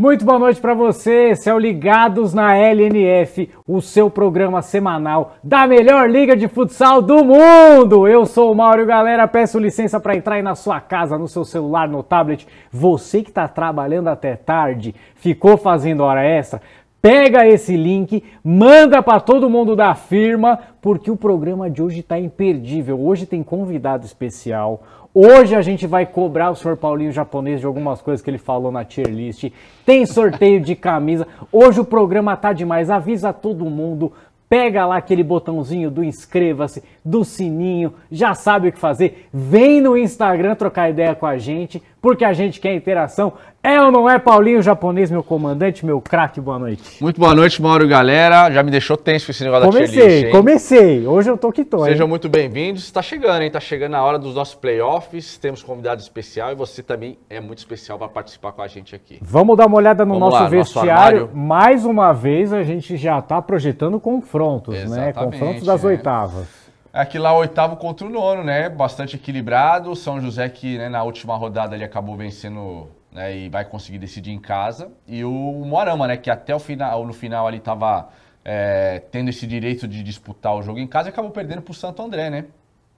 Muito boa noite para você, esse é o Ligados na LNF, o seu programa semanal da melhor liga de futsal do mundo. Eu sou o Mauro Galera, peço licença para entrar aí na sua casa, no seu celular, no tablet. Você que está trabalhando até tarde, ficou fazendo hora extra, Pega esse link, manda para todo mundo da firma, porque o programa de hoje está imperdível. Hoje tem convidado especial. Hoje a gente vai cobrar o senhor Paulinho japonês de algumas coisas que ele falou na tier list. Tem sorteio de camisa. Hoje o programa tá demais. Avisa todo mundo. Pega lá aquele botãozinho do inscreva-se, do sininho, já sabe o que fazer. Vem no Instagram trocar ideia com a gente, porque a gente quer interação. É ou não é, Paulinho Japonês, meu comandante, meu craque, boa noite. Muito boa noite, Mauro galera. Já me deixou tenso com esse negócio comecei, da Comecei, comecei. Hoje eu tô que tô, Sejam hein? muito bem-vindos. Está chegando, hein? Tá chegando a hora dos nossos playoffs. Temos convidado especial e você também é muito especial para participar com a gente aqui. Vamos dar uma olhada no nosso lá, vestiário. Mais uma vez, a gente já está projetando confrontos, né? Exatamente, né? Confrontos das é. oitavas. Aqui lá o oitavo contra o nono, né? Bastante equilibrado. São José que né, na última rodada ele acabou vencendo né, e vai conseguir decidir em casa. E o Moarama, né? Que até o final, no final ali estava é, tendo esse direito de disputar o jogo em casa e acabou perdendo para o Santo André, né?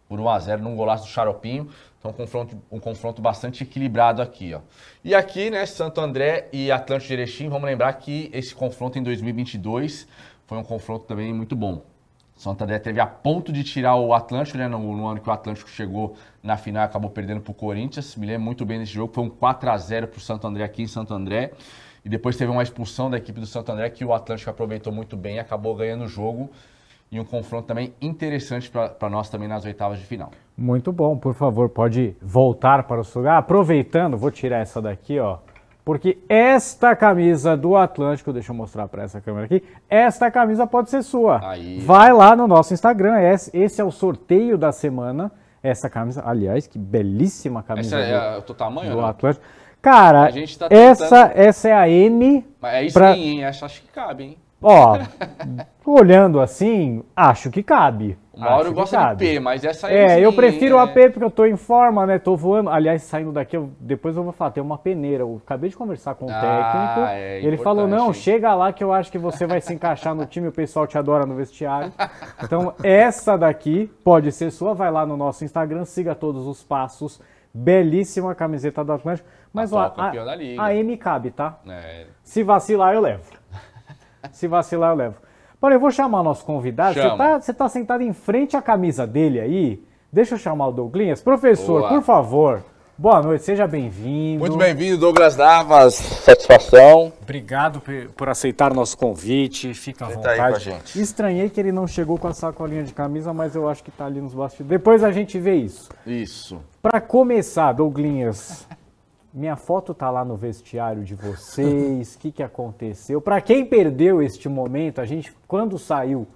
Por 1x0 num golaço do Charopinho. Então, um confronto, um confronto bastante equilibrado aqui, ó. E aqui, né, Santo André e Atlântico de Erechim, vamos lembrar que esse confronto em 2022 foi um confronto também muito bom. Santander teve a ponto de tirar o Atlântico, né? No, no ano que o Atlântico chegou na final acabou perdendo para o Corinthians. Me lembro muito bem desse jogo, foi um 4 a 0 para o Santo André aqui em Santo André. E depois teve uma expulsão da equipe do Santo André que o Atlântico aproveitou muito bem e acabou ganhando o jogo. E um confronto também interessante para nós também nas oitavas de final. Muito bom, por favor, pode voltar para o seu lugar. Aproveitando, vou tirar essa daqui, ó. Porque esta camisa do Atlântico, deixa eu mostrar para essa câmera aqui, esta camisa pode ser sua. Aí. Vai lá no nosso Instagram, é esse é o sorteio da semana. Essa camisa, aliás, que belíssima camisa. Essa é do, o teu tamanho, Do Atlântico. Cara, tá essa, essa é a M. Mas é isso pra... aí, hein? Acho, acho que cabe, hein? Ó, olhando assim, acho que cabe. Ah, Mauro ah, gosta gosto de P, mas essa aí. É, eu prefiro é... a P é. porque eu tô em forma, né? Tô voando. Aliás, saindo daqui, eu, depois eu vou falar, tem uma peneira. Eu acabei de conversar com o ah, técnico. É ele falou: não, chega lá que eu acho que você vai se encaixar no time, o pessoal te adora no vestiário. Então, essa daqui pode ser sua. Vai lá no nosso Instagram, siga todos os passos. Belíssima camiseta do Atlético. Mas ó, a, a M cabe, tá? É. Se vacilar, eu levo. Se vacilar, eu levo. Paulo, eu vou chamar nosso convidado. Você está tá sentado em frente à camisa dele aí? Deixa eu chamar o Douglinhas. Professor, Olá. por favor. Boa noite, seja bem-vindo. Muito bem-vindo, Douglas Navas. Satisfação. Obrigado por aceitar nosso convite. Fica à vontade. Tá aí com a gente. Estranhei que ele não chegou com a sacolinha de camisa, mas eu acho que está ali nos bastidores. Depois a gente vê isso. Isso. Para começar, Douglinhas, minha foto tá lá no vestiário de vocês. O que, que aconteceu? Para quem perdeu este momento, a gente, quando saiu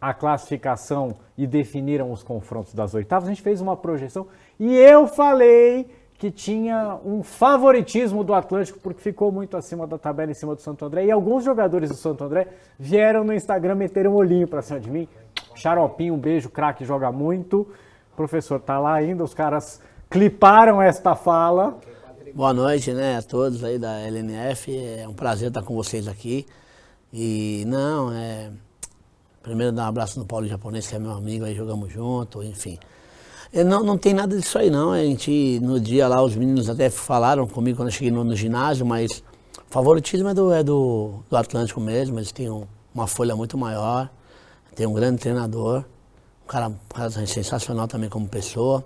a classificação e definiram os confrontos das oitavas, a gente fez uma projeção e eu falei que tinha um favoritismo do Atlântico porque ficou muito acima da tabela em cima do Santo André. E alguns jogadores do Santo André vieram no Instagram meter um olhinho para cima de mim. Xaropinho, um beijo, craque, joga muito. O professor tá lá ainda, os caras cliparam esta fala. Boa noite né, a todos aí da LNF. É um prazer estar com vocês aqui. E não, é. Primeiro dar um abraço no Paulo Japonês, que é meu amigo, aí jogamos junto, enfim. Eu é, não, não tem nada disso aí não. A gente, no dia lá, os meninos até falaram comigo quando eu cheguei no, no ginásio, mas o favoritismo é do, é do, do Atlântico mesmo, eles têm um, uma folha muito maior, tem um grande treinador, um cara, um cara sensacional também como pessoa.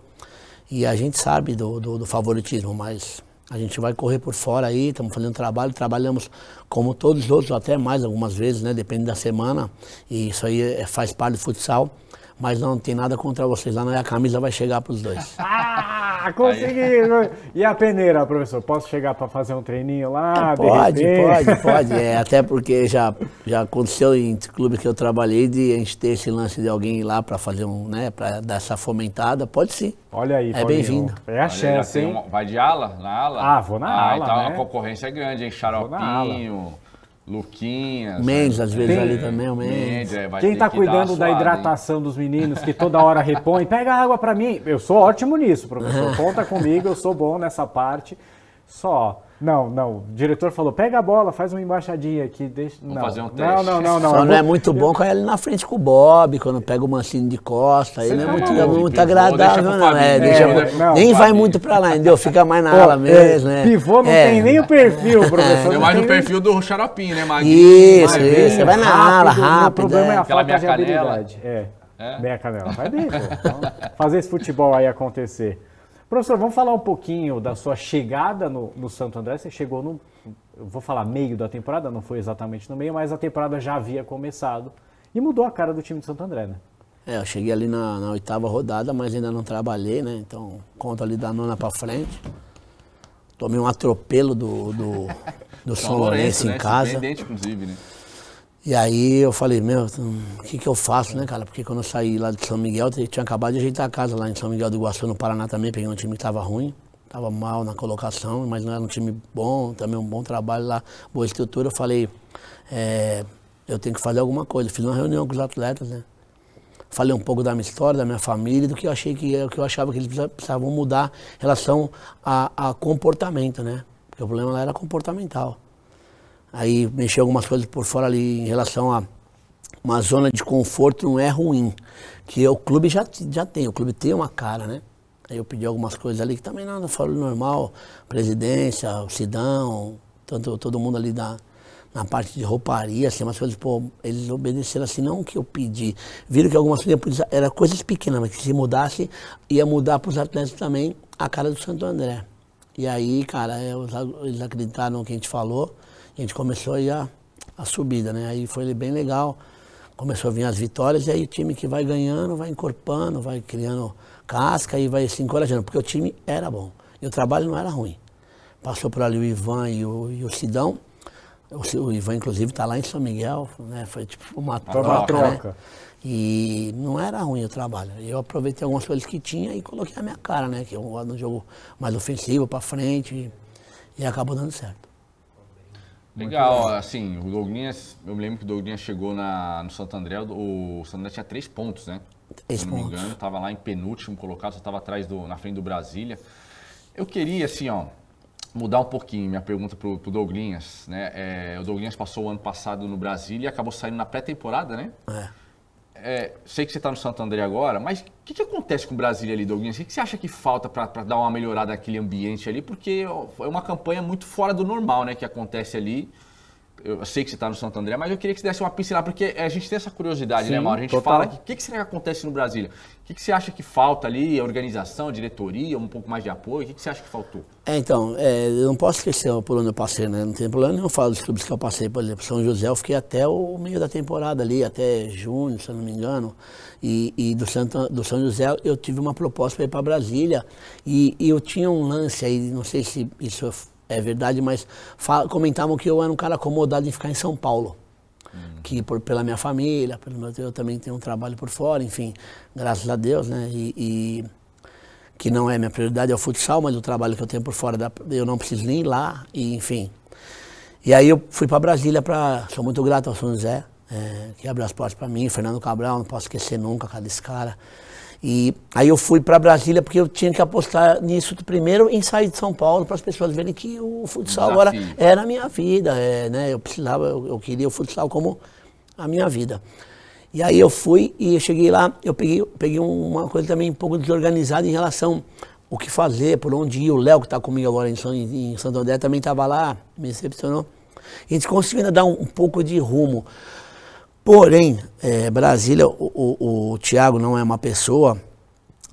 E a gente sabe do, do, do favoritismo, mas a gente vai correr por fora aí, estamos fazendo trabalho, trabalhamos como todos os outros, até mais algumas vezes, né? Depende da semana. E isso aí é, faz parte do futsal mas não tem nada contra vocês lá, né? a camisa vai chegar para os dois. Ah, consegui! Né? e a peneira, professor? Posso chegar para fazer um treininho lá? É, pode, pode, pode. É, até porque já, já aconteceu em clubes que eu trabalhei de a gente ter esse lance de alguém ir lá para fazer um, né, para dar essa fomentada. Pode sim. Olha aí, É bem-vindo. É a Olha, chance, hein? Uma... Vai de ala? Na ala? Ah, vou na ah, ala, então é né? a concorrência é grande, hein? Xaropinho... Luquinhas. Né? Mendes, né? às vezes, Tem- ali também, o é, Mendes. Mendes, é, vai Quem está tá que cuidando da hidratação dos meninos, que toda hora repõe, pega água para mim. Eu sou ótimo nisso, professor. Conta comigo, eu sou bom nessa parte. Só não, não. O diretor falou: pega a bola, faz uma embaixadinha aqui. Deixa... Vamos não. fazer um teste. Não, não, não. não. Só não é muito bom com ele é na frente com o Bob, quando pega o mancino de costa. Aí não é tá muito, não muito agradável, não. É, deixa, não. Nem vai muito pra lá, entendeu? Fica mais na ala é, mesmo. É, Pivô não é. tem nem o perfil, é. professor. É mais o perfil do Xaropim, né, Magui? Isso, isso. Você vai na ala, rápido. O problema é a falta de habilidade. É. É. Meia canela. Vai bem, pô. Então, fazer esse futebol aí acontecer. Professor, vamos falar um pouquinho da sua chegada no, no Santo André. Você chegou no, vou falar meio da temporada, não foi exatamente no meio, mas a temporada já havia começado e mudou a cara do time de Santo André, né? É, eu cheguei ali na, na oitava rodada, mas ainda não trabalhei, né? Então, conta ali da nona para frente. Tomei um atropelo do, do, do São, Lourenço, em né? em casa. Inclusive, né? E aí eu falei, meu, o que, que eu faço, né, cara? Porque quando eu saí lá de São Miguel, tinha acabado de ajeitar a casa lá em São Miguel do Iguaçu, no Paraná também, peguei um time que estava ruim, estava mal na colocação, mas não era um time bom, também um bom trabalho lá, boa estrutura. Eu falei, é, eu tenho que fazer alguma coisa. Fiz uma reunião com os atletas, né? Falei um pouco da minha história, da minha família, do que eu achei que, o que eu achava que eles precisavam mudar em relação a, a comportamento, né? Porque o problema lá era comportamental. Aí mexer algumas coisas por fora ali em relação a uma zona de conforto não é ruim, que o clube já, já tem, o clube tem uma cara, né? Aí eu pedi algumas coisas ali que também não falo normal, presidência, o Sidão, tanto, todo mundo ali da, na parte de rouparia, assim, umas coisas, pô, eles obedeceram assim, não o que eu pedi. Viram que algumas coisas eram coisas pequenas, mas que se mudasse, ia mudar para os atletas também a cara do Santo André. E aí, cara, é, eles acreditaram no que a gente falou a gente começou aí a, a subida, né? Aí foi bem legal, começou a vir as vitórias, e aí o time que vai ganhando, vai encorpando, vai criando casca e vai se encorajando, porque o time era bom, e o trabalho não era ruim. Passou por ali o Ivan e o, e o Sidão, o, o, Ivan, inclusive, está lá em São Miguel, né? Foi tipo uma troca. Uma troca. Né? E não era ruim o trabalho. Eu aproveitei algumas coisas que tinha e coloquei a minha cara, né? Que eu gosto de um jogo mais ofensivo, para frente, e, e acabou dando certo. Legal, legal, assim, o Douglinhas, eu me lembro que o Douglinhas chegou na, no Santo André, o Santo André tinha três pontos, né? Três Se não me engano, estava lá em penúltimo colocado, só estava atrás do, na frente do Brasília. Eu queria, assim, ó, mudar um pouquinho minha pergunta pro, pro Douglinhas, né? É, o Douglinhas passou o ano passado no Brasília e acabou saindo na pré-temporada, né? É é, sei que você está no Santo André agora, mas o que, que, acontece com Brasília ali, Douglas? O que, que, você acha que falta para dar uma melhorada naquele ambiente ali? Porque é uma campanha muito fora do normal né, que acontece ali eu sei que você está no Santo André, mas eu queria que você desse uma pincelada, porque é, a gente tem essa curiosidade, né, Sim, né, Mauro? A gente total. fala que o que, que será que acontece no Brasília? O que, que você acha que falta ali? Organização, diretoria, um pouco mais de apoio? O que, que você acha que faltou? É, então, é, eu não posso esquecer por onde eu passei, né? Não tem problema nenhum falar dos clubes que eu passei. Por exemplo, São José, eu fiquei até o meio da temporada ali, até junho, se eu não me engano. E, e do, Santo, do São José eu tive uma proposta para ir para Brasília. E, e eu tinha um lance aí, não sei se isso é é verdade, mas comentavam que eu era um cara acomodado em ficar em São Paulo. Hum. Que por, pela minha família, pelo meu, eu também tenho um trabalho por fora, enfim, graças a Deus, né? E, e que não é minha prioridade, é o futsal, mas o trabalho que eu tenho por fora, da, eu não preciso nem ir lá, e, enfim. E aí eu fui para Brasília, para sou muito grato ao São José, é, que abriu as portas para mim, Fernando Cabral, não posso esquecer nunca, cara, desse cara. E aí eu fui para Brasília porque eu tinha que apostar nisso primeiro em sair de São Paulo para as pessoas verem que o futsal agora era a minha vida, é, né? Eu precisava, eu, eu, queria o futsal como a minha vida. E aí eu fui e eu cheguei lá, eu peguei, peguei uma coisa também um pouco desorganizada em relação o que fazer, por onde ir. O Léo que está comigo agora em, em, em Santo André também estava lá, me decepcionou. A gente conseguiu ainda dar um, um pouco de rumo. Porém, é, Brasília, o, o, o Tiago não é uma pessoa,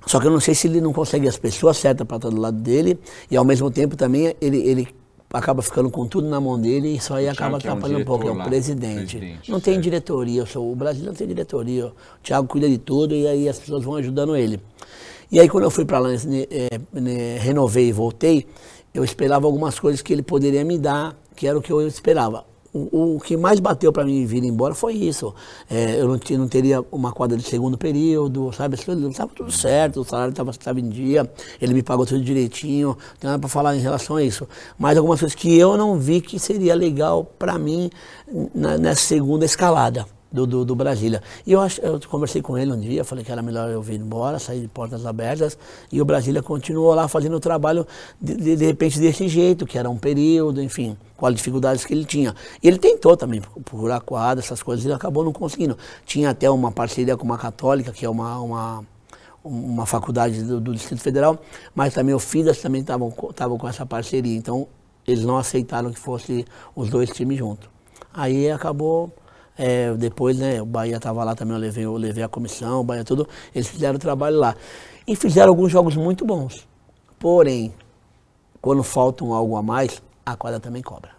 só que eu não sei se ele não consegue as pessoas certas para estar do lado dele e ao mesmo tempo também ele, ele acaba ficando com tudo na mão dele e isso aí acaba atrapalhando é um, um pouco. É o presidente. presidente não tem diretoria, sou, o Brasil não tem diretoria. O Thiago cuida de tudo e aí as pessoas vão ajudando ele. E aí quando eu fui para lá, é, né, renovei e voltei, eu esperava algumas coisas que ele poderia me dar, que era o que eu esperava o, o que mais bateu para mim vir embora foi isso. É, eu não, não teria uma quadra de segundo período, sabe? Estava tudo certo, o salário estava em dia, ele me pagou tudo direitinho, não tem nada para falar em relação a isso. Mas algumas coisas que eu não vi que seria legal para mim na, nessa segunda escalada do, do, do, Brasília. E eu, acho, eu conversei com ele um dia, falei que era melhor eu vir embora, sair de portas abertas, e o Brasília continuou lá fazendo o trabalho, de, de, de repente, desse jeito, que era um período, enfim, com as dificuldades que ele tinha. E ele tentou também procurar quadra, essas coisas, ele acabou não conseguindo. Tinha até uma parceria com uma católica, que é uma, uma uma faculdade do, do, Distrito Federal, mas também o FIDAS também estavam com essa parceria. Então, eles não aceitaram que fosse os dois times juntos. Aí acabou é, depois, né, o Bahia estava lá também, eu levei, eu levei a comissão, o Bahia tudo, eles fizeram o trabalho lá. E fizeram alguns jogos muito bons. Porém, quando faltam algo a mais, a quadra também cobra.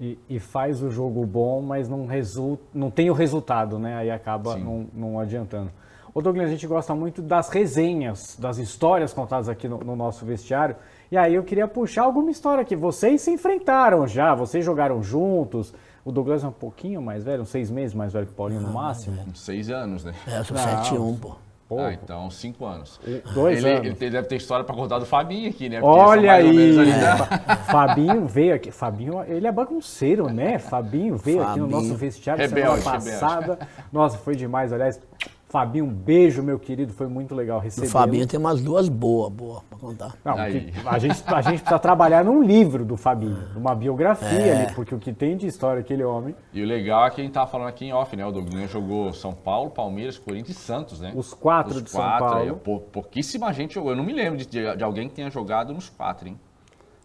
E, e faz o jogo bom, mas não, resulta, não tem o resultado, né? Aí acaba não, não, adiantando. Ô Douglas, a gente gosta muito das resenhas, das histórias contadas aqui no, no nosso vestiário. E aí eu queria puxar alguma história que vocês se enfrentaram já, vocês jogaram juntos, o Douglas é um pouquinho mais velho, uns seis meses mais velho que o Paulinho no ah, máximo. Seis anos, né? É, eu sou Não. 7 pô. Ah, então cinco anos. dois ele, anos. ele deve ter história pra contar do Fabinho aqui, né? Porque Olha aí! ali né? é. Fabinho veio aqui. Fabinho, ele é bagunceiro, né? Fabinho veio aqui no nosso vestiário semana Rebelde, passada. Nossa, foi demais, aliás. Fabinho, um beijo, meu querido. Foi muito legal receber. O Fabinho tem umas duas boas, boa para contar. Não, a, gente, a gente precisa trabalhar num livro do Fabinho, numa biografia é. ali, porque o que tem de história aquele homem. E o legal é que a gente tava tá falando aqui em off, né? O Douglas né, jogou São Paulo, Palmeiras, Corinthians e Santos, né? Os quatro Os de quatro, São Paulo. Pou, pouquíssima gente jogou. Eu não me lembro de, de, alguém que tenha jogado nos quatro, hein?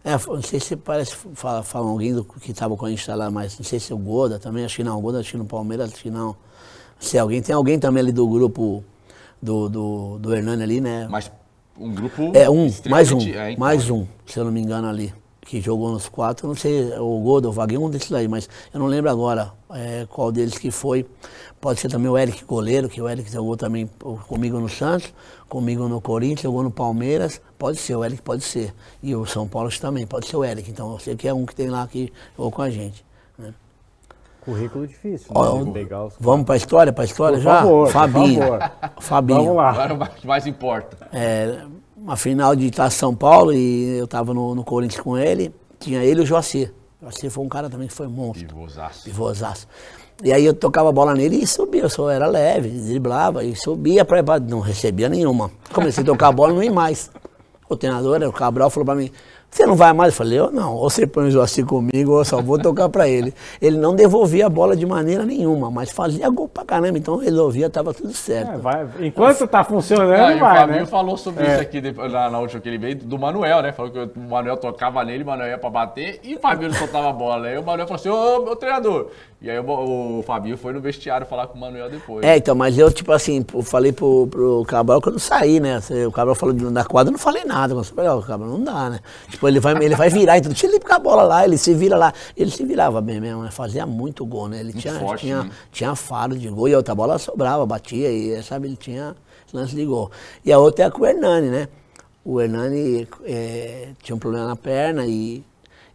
É, não sei se parece, falar fala alguém do, que estava com a gente lá, mas não sei se o Goda também, acho que não, o Goda acho que no Palmeiras, acho que não. Se alguém, tem alguém também ali do grupo do, do, do Hernani ali, né? Mas um grupo. É, um, mais um. É, então, Mais um, se eu não me engano ali. Que jogou nos quatro, não sei, o Godo, o Vaguinho, um desses aí mas eu não lembro agora é, qual deles que foi. Pode ser também o Eric Goleiro, que o Eric jogou também comigo no Santos, comigo no Corinthians, jogou no Palmeiras. Pode ser, o Eric pode ser. E o São Paulo também, pode ser o Eric. Então eu sei que é um que tem lá que jogou com a gente. Currículo difícil. Ó, né? os... Vamos para a história, para a história por já? Favor, Fabinho. Por favor. Fabinho. Vamos lá. Agora o que mais importa. É, uma final de Itaça São Paulo e eu estava no, no, Corinthians com ele. Tinha ele e o Joacir. O Joacir foi um cara também que foi monstro. Pivosaço. Pivosaço. E aí eu tocava a bola nele e subia, eu só era leve, driblava e subia para não recebia nenhuma. Comecei a tocar a bola e não ia mais. O treinador, o Cabral, falou para mim, você não vai mais? Eu falei, eu não, ou você põe o Joaci comigo, ou eu só vou tocar para ele. Ele não devolvia a bola de maneira nenhuma, mas fazia gol pra caramba, então resolvia, tava tudo certo. É, vai, enquanto tá funcionando, vai, o Fabinho né? falou sobre é. isso aqui na, na, última que ele veio, do Manuel, né? Falou que o Manuel tocava nele, o Manuel ia pra bater e o Fabinho soltava a bola. Aí né? o Manuel falou assim, ô, meu treinador, e aí o, o Fabinho foi no vestiário falar com o Manuel depois. É, então, mas eu, tipo assim, eu falei pro, pro Cabral que eu não saí, né? Assim, o Cabral falou da quadra, eu não falei nada. Eu falei, ó, o Cabral não dá, né? Tipo, ele vai, ele vai virar então Tinha ele com a bola lá, ele se vira lá. Ele se virava bem mesmo, né? Fazia muito gol, né? Ele tinha, forte, tinha, né? tinha faro de gol e a outra bola sobrava, batia e, sabe, ele tinha lance de gol. E a outra é com o Hernani, né? O Hernani é, tinha um problema na perna e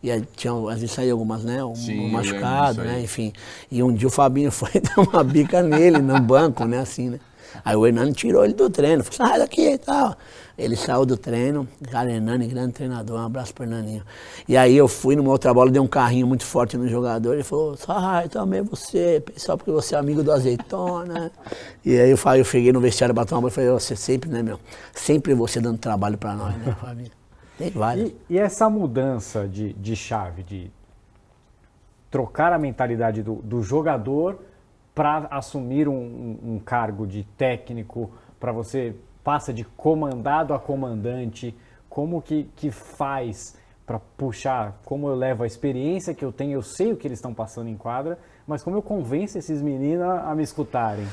e tinha, às vezes saía algumas, né? Um, Sim, um machucado, né? Enfim. E um dia o Fabinho foi dar uma bica nele, no banco, né? Assim, né? Aí o Hernani tirou ele do treino, falou, assim, ah, sai daqui e tal. Ele saiu do treino, cara, Hernani, grande treinador, um abraço pro Hernaninho. E aí eu fui numa outra bola, dei um carrinho muito forte no jogador, ele falou, sai, ah, também você, pessoal, porque você é amigo do Azeitona. e aí eu, falei, eu cheguei no vestiário, bateu uma bola e falei, você sempre, né, meu, sempre você dando trabalho pra nós, né, Fabinho tem várias. Né? E, e essa mudança de, de chave, de trocar a mentalidade do, do jogador para assumir um, um, cargo de técnico, para você passa de comandado a comandante, como que, que faz para puxar, como eu levo a experiência que eu tenho, eu sei o que eles estão passando em quadra, mas como eu convenço esses meninos a, a me escutarem?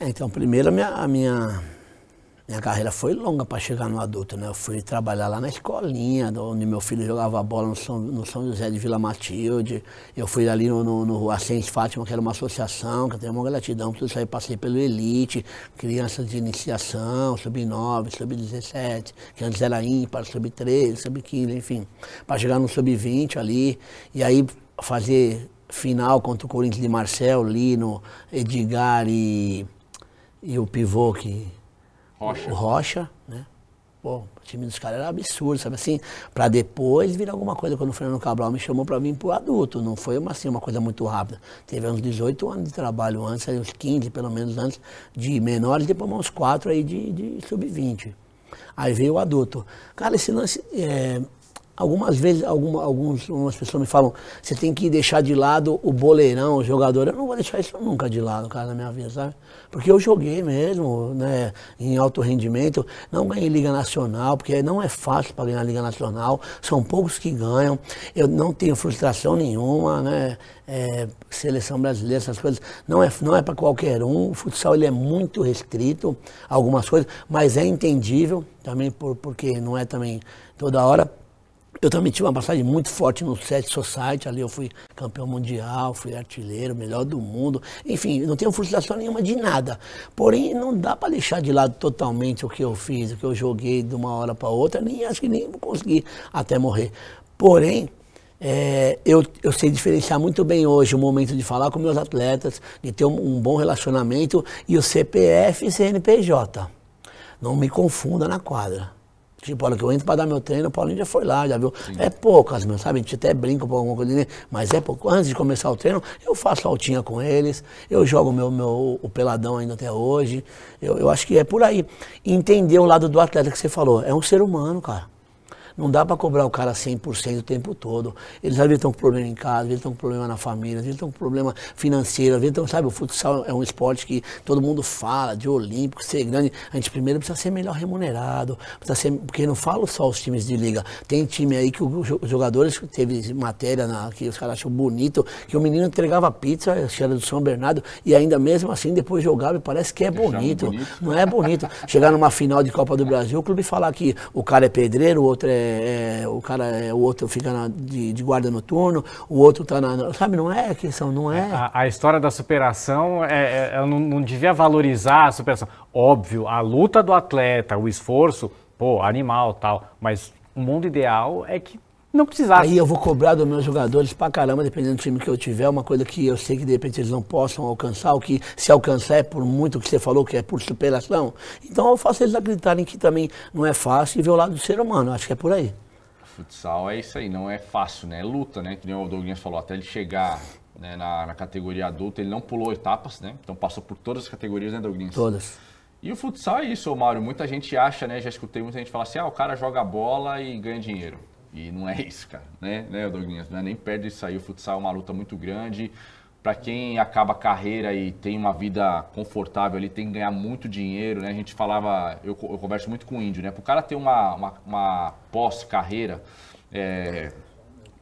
É, então, primeiro a minha, a minha minha carreira foi longa para chegar no adulto, né? Eu fui trabalhar lá na escolinha, onde meu filho jogava bola no São, no São José de Vila Matilde. Eu fui ali no, no, no Ascens Fátima, que era uma associação, que eu tenho uma gratidão por isso aí. Passei pelo Elite, crianças de iniciação, sub-9, sub-17, que antes era ímpar, sub-13, sub-15, enfim. Para chegar no sub-20 ali, e aí fazer final contra o Corinthians de Marcel, Lino, Edgar e, e o pivô que Rocha. O Rocha, né? Pô, o time dos caras era absurdo, sabe assim? Para depois vir alguma coisa. Quando o Fernando Cabral me chamou para vir pro adulto, não foi uma, assim, uma coisa muito rápida. Teve uns 18 anos de trabalho antes, uns 15 pelo menos antes de menores, depois uns 4 aí de, de sub-20. Aí veio o adulto. Cara, esse lance é, Algumas vezes, alguma, alguns, algumas pessoas me falam, você tem que deixar de lado o boleirão, o jogador. Eu não vou deixar isso nunca de lado, cara, na minha vida, sabe? Porque eu joguei mesmo, né, em alto rendimento. Não ganhei Liga Nacional, porque não é fácil para ganhar Liga Nacional. São poucos que ganham. Eu não tenho frustração nenhuma, né? É, seleção brasileira, essas coisas. Não é, não é para qualquer um. O futsal ele é muito restrito, algumas coisas, mas é entendível também, por, porque não é também toda hora. Eu também tive uma passagem muito forte no Set Society, ali eu fui campeão mundial, fui artilheiro, melhor do mundo. Enfim, não tenho frustração nenhuma de nada. Porém, não dá para deixar de lado totalmente o que eu fiz, o que eu joguei de uma hora para outra, nem acho que nem vou conseguir até morrer. Porém, é, eu, eu sei diferenciar muito bem hoje o momento de falar com meus atletas, de ter um, um bom relacionamento e o CPF e CNPJ. Não me confunda na quadra. Tipo, olha, que eu entro para dar meu treino, o Paulinho já foi lá, já viu. Sim. É poucas, meu, sabe? A gente até brinca com alguma coisa, né? mas é pouco. Antes de começar o treino, eu faço altinha com eles, eu jogo meu, meu, o peladão ainda até hoje. Eu, eu acho que é por aí. Entender o lado do atleta que você falou. É um ser humano, cara. Não dá para cobrar o cara 100% o tempo todo. Eles às vezes estão com problema em casa, às vezes estão com problema na família, às vezes estão com problema financeiro, às vezes estão, sabe, o futsal é um esporte que todo mundo fala, de olímpico, ser grande. A gente primeiro precisa ser melhor remunerado, precisa ser, porque não falo só os times de liga. Tem time aí que os jogadores, teve matéria na, que os caras acham bonito, que o menino entregava pizza, era do São Bernardo, e ainda mesmo assim depois jogava e parece que é bonito. bonito. Não é bonito. Chegar numa final de Copa do Brasil, o clube falar que o cara é pedreiro, o outro é é, é, o cara é, o outro fica na, de, de, guarda noturno, o outro está na. Sabe, não é questão, não é. A, a história da superação, é, é eu não, não devia valorizar a superação. Óbvio, a luta do atleta, o esforço, pô, animal tal, mas o mundo ideal é que não precisasse. Aí eu vou cobrar dos meus jogadores pra caramba, dependendo do time que eu tiver, uma coisa que eu sei que de repente eles não possam alcançar, ou que se alcançar é por muito que você falou, que é por superação. Então eu faço eles acreditarem que também não é fácil e ver o lado do ser humano, acho que é por aí. Futsal é isso aí, não é fácil, né? É luta, né? Que nem o Douglas falou, até ele chegar né, na, na, categoria adulta, ele não pulou etapas, né? Então passou por todas as categorias, né, Douglas? Todas. E o futsal é isso, Mário. Muita gente acha, né? Já escutei muita gente falar assim: ah, o cara joga bola e ganha dinheiro. E não é isso, cara, né, né Douglas? É nem perde isso aí. O futsal é uma luta muito grande. Para quem acaba a carreira e tem uma vida confortável ali, tem que ganhar muito dinheiro, né? A gente falava, eu, eu converso muito com o índio, né? Para o cara ter uma, uma, uma pós-carreira é,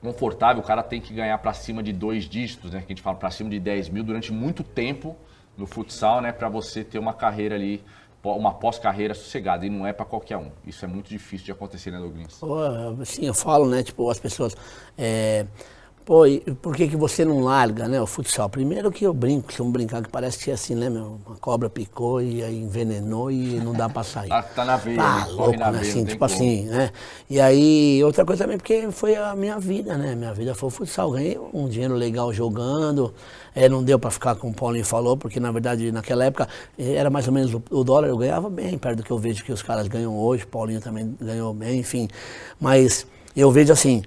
confortável, o cara tem que ganhar para cima de dois dígitos, né? Que a gente fala para cima de 10 mil durante muito tempo no futsal, né? Para você ter uma carreira ali uma pós-carreira sossegada. E não é para qualquer um. Isso é muito difícil de acontecer, né, Douglas? Sim, eu falo, né? Tipo, as pessoas. É Pô, e por que, que você não larga, né, o futsal? Primeiro que eu brinco, se um brincar que parece que é assim, né, meu? Uma cobra picou e aí envenenou e não dá pra sair. tá, tá na veia, tá louco, né, assim, tipo assim, como. assim, né? E aí, outra coisa também, porque foi a minha vida, né? Minha vida foi o futsal. Ganhei um dinheiro legal jogando, é, não deu pra ficar com o Paulinho falou, porque na verdade, naquela época, eh, era mais ou menos o, o dólar, eu ganhava bem, perto do que eu vejo que os caras ganham hoje, Paulinho também ganhou bem, enfim. Mas eu vejo assim,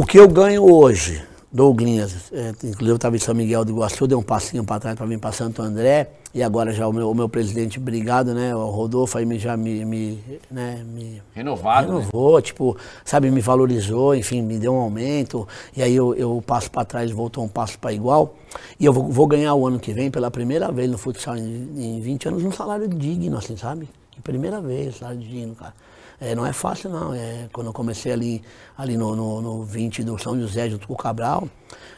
o que eu ganho hoje, Douglinhas, é, inclusive eu estava em São Miguel do Iguaçu, dei um passinho para trás para vir para Santo André, e agora já o meu, o meu presidente, obrigado, né, o Rodolfo, aí já me, me, né, me Renovado, né? renovou, né? tipo, sabe, me valorizou, enfim, me deu um aumento, e aí eu, eu passo para trás, voltou um passo para igual, e eu vou, vou, ganhar o ano que vem, pela primeira vez no futsal em, em 20 anos, um salário digno, assim, sabe? Primeira vez, salário digno, cara. É, não é fácil, não. É, quando eu comecei ali, ali no, no, no 20 do São José, junto com o Cabral,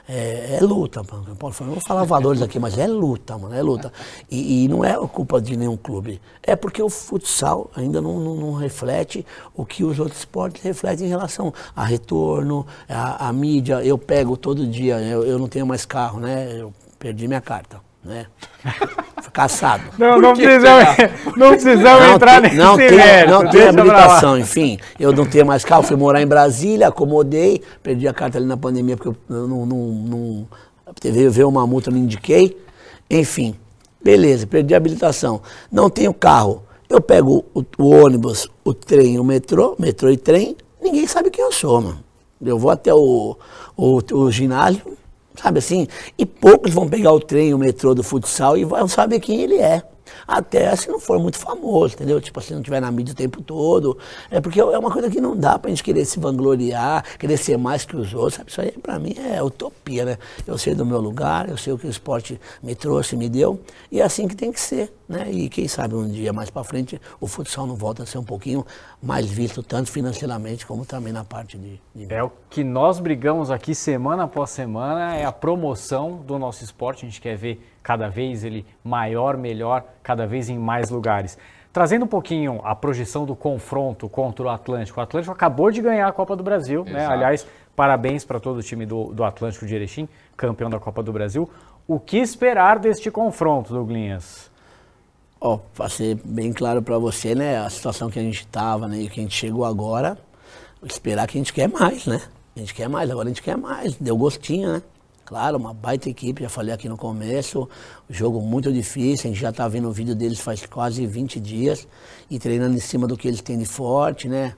é, é luta, mano. Eu não vou falar valores aqui, mas é luta, mano, é luta. E, e, não é culpa de nenhum clube. É porque o futsal ainda não, não, não reflete o que os outros esportes refletem em relação a retorno, a, a mídia. Eu pego todo dia, eu, eu, não tenho mais carro, né? Eu perdi minha carta, né? caçado. Não, não precisamos, não precisamos não, entrar nesse não tem, Não tem habilitação, enfim. Eu não tenho mais carro, fui morar em Brasília, acomodei, perdi a carta ali na pandemia porque eu não, não, não teve ver uma multa, não indiquei. Enfim, beleza, perdi a habilitação. Não tenho carro. Eu pego o, o ônibus, o trem, o metrô, metrô e trem, ninguém sabe quem eu sou, mano. Eu vou até o, o, o ginásio, sabe assim? E poucos vão pegar o trem, o metrô do futsal e vão saber quem ele é. Até se não for muito famoso, entendeu? Tipo assim, não tiver na mídia o tempo todo. É porque é uma coisa que não dá pra gente querer se vangloriar, querer ser mais que os outros, sabe? Isso aí pra mim é utopia, né? Eu sei do meu lugar, eu sei o que o esporte me trouxe, me deu, e é assim que tem que ser, né? E quem sabe um dia mais pra frente o futsal não volta a ser um pouquinho mais visto, tanto financeiramente como também na parte de... de... É o que nós brigamos aqui semana após semana, é a promoção do nosso esporte, a gente quer ver cada vez ele maior, melhor, cada vez em mais lugares. Trazendo um pouquinho a projeção do confronto contra o Atlântico. O Atlântico acabou de ganhar a Copa do Brasil, né? aliás, parabéns para todo o time do, do Atlântico de Erechim, campeão da Copa do Brasil. O que esperar deste confronto, Douglinhas? Ó, oh, para ser bem claro para você, né, a situação que a gente estava, né, e que a gente chegou agora, esperar que a gente quer mais, né? A gente quer mais, agora a gente quer mais, deu gostinho, né? Claro, uma baita equipe, já falei aqui no começo. Jogo muito difícil, a gente já está vendo o vídeo deles faz quase 20 dias e treinando em cima do que eles têm de forte, né?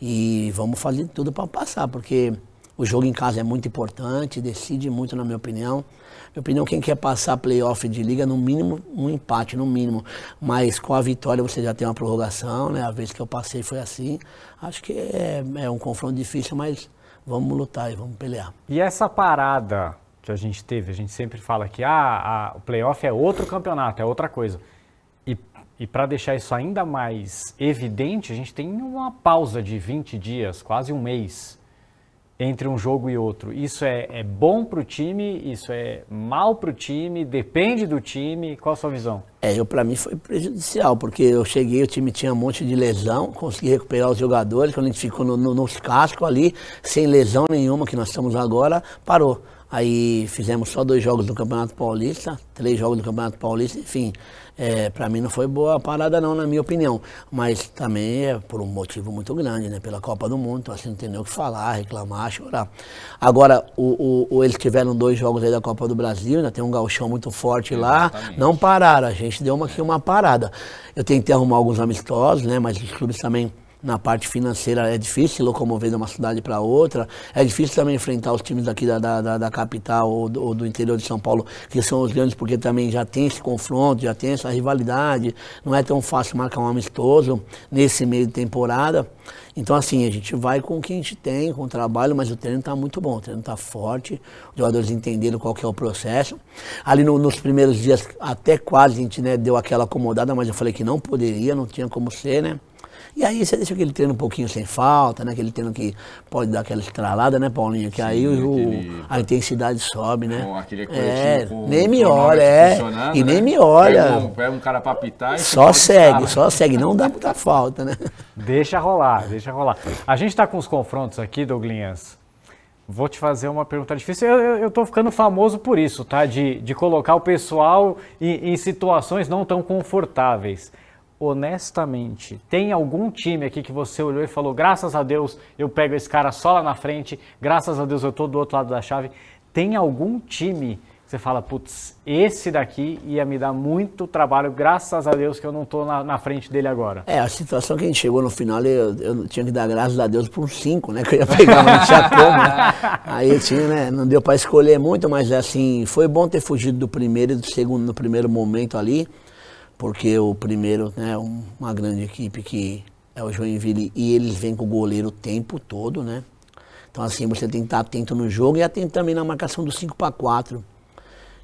E vamos fazer tudo para passar, porque o jogo em casa é muito importante, decide muito, na minha opinião. Minha opinião, quem quer passar playoff de liga, no mínimo, um empate, no mínimo. Mas com a vitória você já tem uma prorrogação, né? A vez que eu passei foi assim. Acho que é, é um confronto difícil, mas vamos lutar e vamos pelear. E essa parada que a gente teve. A gente sempre fala que ah, a, o playoff é outro campeonato, é outra coisa. E, e para deixar isso ainda mais evidente, a gente tem uma pausa de 20 dias, quase um mês, entre um jogo e outro. Isso é, é bom para o time, isso é mal para o time, depende do time. Qual a sua visão? É, eu para mim foi prejudicial, porque eu cheguei, o time tinha um monte de lesão, consegui recuperar os jogadores, quando a gente ficou no, no, nos cascos ali, sem lesão nenhuma que nós estamos agora, parou. Aí fizemos só dois jogos no Campeonato Paulista, três jogos no Campeonato Paulista, enfim. É, para mim não foi boa parada não, na minha opinião. Mas também é por um motivo muito grande, né? Pela Copa do Mundo, então assim não tem nem o que falar, reclamar, chorar. Agora, o, o, o eles tiveram dois jogos aí da Copa do Brasil, ainda né? tem um galchão muito forte Exatamente. lá. Não pararam, a gente deu uma, aqui uma parada. Eu tentei arrumar alguns amistosos, né? Mas os clubes também na parte financeira é difícil se locomover de uma cidade para outra, é difícil também enfrentar os times daqui da, da, da capital ou do, ou do, interior de São Paulo, que são os grandes, porque também já tem esse confronto, já tem essa rivalidade, não é tão fácil marcar um amistoso nesse meio de temporada. Então, assim, a gente vai com o que a gente tem, com o trabalho, mas o treino está muito bom, o treino está forte, os jogadores entenderam qual que é o processo. Ali no, nos primeiros dias, até quase a gente né, deu aquela acomodada, mas eu falei que não poderia, não tinha como ser, né? E aí você deixa aquele treino um pouquinho sem falta, né? Aquele treino que pode dar aquela estralada, né, Paulinho? Que Sim, aí o, aquele... a intensidade sobe, né? Bom, aquele é, com nem me olha, é. E nem né? me olha. É um, um cara pra pitar Só segue, só segue. Não dá muita falta, né? Deixa rolar, deixa rolar. A gente tá com os confrontos aqui, Douglinhas. Vou te fazer uma pergunta difícil. Eu, eu, eu, tô ficando famoso por isso, tá? De, de colocar o pessoal em, em situações não tão confortáveis honestamente, tem algum time aqui que você olhou e falou: graças a Deus eu pego esse cara só lá na frente, graças a Deus eu tô do outro lado da chave? Tem algum time que você fala: putz, esse daqui ia me dar muito trabalho, graças a Deus que eu não tô na, na frente dele agora? É, a situação que a gente chegou no final, eu, eu tinha que dar graças a Deus por uns cinco, né? Que eu ia pegar, mas não tinha como, né? Aí tinha, né? Não deu para escolher muito, mas assim, foi bom ter fugido do primeiro e do segundo no primeiro momento ali porque o primeiro né, é uma grande equipe que é o Joinville e eles vêm com o goleiro o tempo todo, né? Então assim, você tem que estar atento no jogo e atento também na marcação do 5 para 4.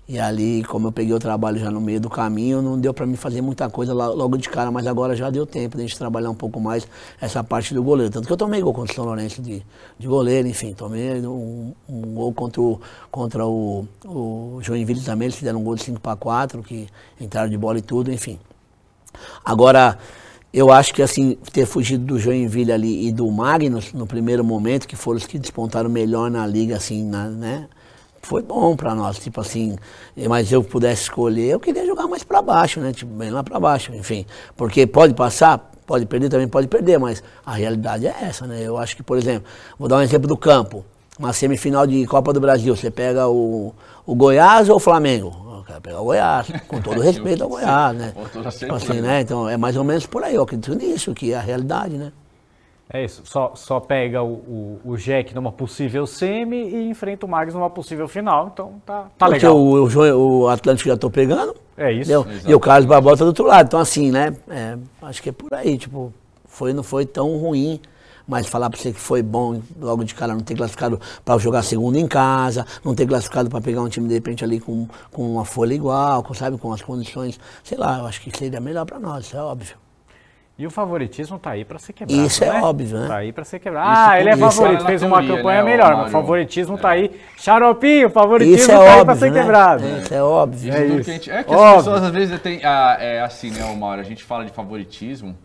E ali, como eu peguei o trabalho já no meio do caminho, não deu para mim fazer muita coisa logo de cara, mas agora já deu tempo de a gente trabalhar um pouco mais essa parte do goleiro. Tanto que eu tomei gol contra o São Lourenço de, de goleiro, enfim, tomei um, um gol contra, o, contra o, o Joinville também, eles fizeram um gol de 5 para 4, que entraram de bola e tudo, enfim. Agora, eu acho que assim, ter fugido do Joinville ali e do Magnus no primeiro momento, que foram os que despontaram melhor na liga, assim, na, né? foi bom para nós, tipo assim, mas eu pudesse escolher, eu queria jogar mais para baixo, né? Tipo, bem lá para baixo, enfim. Porque pode passar, pode perder, também pode perder, mas a realidade é essa, né? Eu acho que, por exemplo, vou dar um exemplo do campo. Uma semifinal de Copa do Brasil, você pega o, o Goiás ou o Flamengo? cara pegar o Goiás, com todo respeito ao Goiás, né? Tipo assim, né? Então é mais ou menos por aí, eu acredito nisso, que é a realidade, né? É isso, só, só pega o, o, o, Jack numa possível semi e enfrenta o Magnus numa possível final, então tá, tá Porque legal. Porque o, o, o Atlântico já tô pegando. É isso. E o Carlos Barbosa tá do outro lado, então assim, né, é, acho que é por aí, tipo, foi não foi tão ruim, mas falar para você que foi bom logo de cara não ter classificado para jogar segundo em casa, não ter classificado para pegar um time de repente ali com, com uma folha igual, com, sabe, com as condições, sei lá, eu acho que seria melhor para nós, é óbvio. E o favoritismo tá aí para ser quebrado. Isso é né? é óbvio, né? tá aí para ser quebrado. Isso, ah, é ele é favorito, é fez uma teoria, campanha né, melhor, mas o favoritismo tá é. aí. Xaropinho, favoritismo está é tá aí para ser né? quebrado. Isso é óbvio. É, isso. Que gente, é que óbvio. as pessoas às vezes têm. Ah, é assim, né, Mauro? A gente fala de favoritismo.